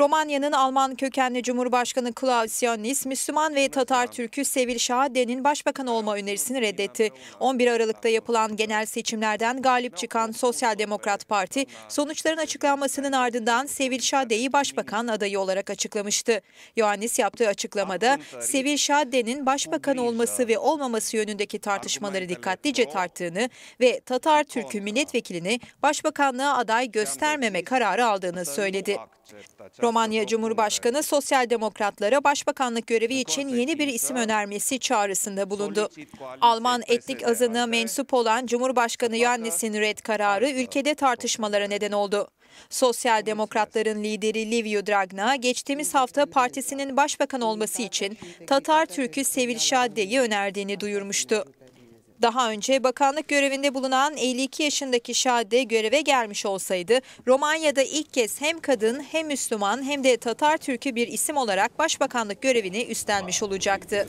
Romanya'nın Alman kökenli Cumhurbaşkanı Klaus Ioannis, Müslüman ve Tatar Türk'ü Sevil Şahade'nin başbakan olma önerisini reddetti. 11 Aralık'ta yapılan genel seçimlerden galip çıkan Sosyal Demokrat Parti, sonuçların açıklanmasının ardından Sevil Şahade'yi başbakan adayı olarak açıklamıştı. Ioannis yaptığı açıklamada, Sevil Şahade'nin başbakan olması ve olmaması yönündeki tartışmaları dikkatlice tarttığını ve Tatar Türk'ü milletvekilini başbakanlığa aday göstermeme kararı aldığını söyledi. Romanya Cumhurbaşkanı sosyal demokratlara başbakanlık görevi için yeni bir isim önermesi çağrısında bulundu. Alman etnik azına mensup olan Cumhurbaşkanı Yannis'in red kararı ülkede tartışmalara neden oldu. Sosyal demokratların lideri Liviu Dragna geçtiğimiz hafta partisinin başbakan olması için Tatar Türk'ü Sevil Şadde'yi önerdiğini duyurmuştu. Daha önce bakanlık görevinde bulunan 52 yaşındaki Şade göreve gelmiş olsaydı Romanya'da ilk kez hem kadın hem Müslüman hem de Tatar Türk'ü bir isim olarak başbakanlık görevini üstlenmiş olacaktı.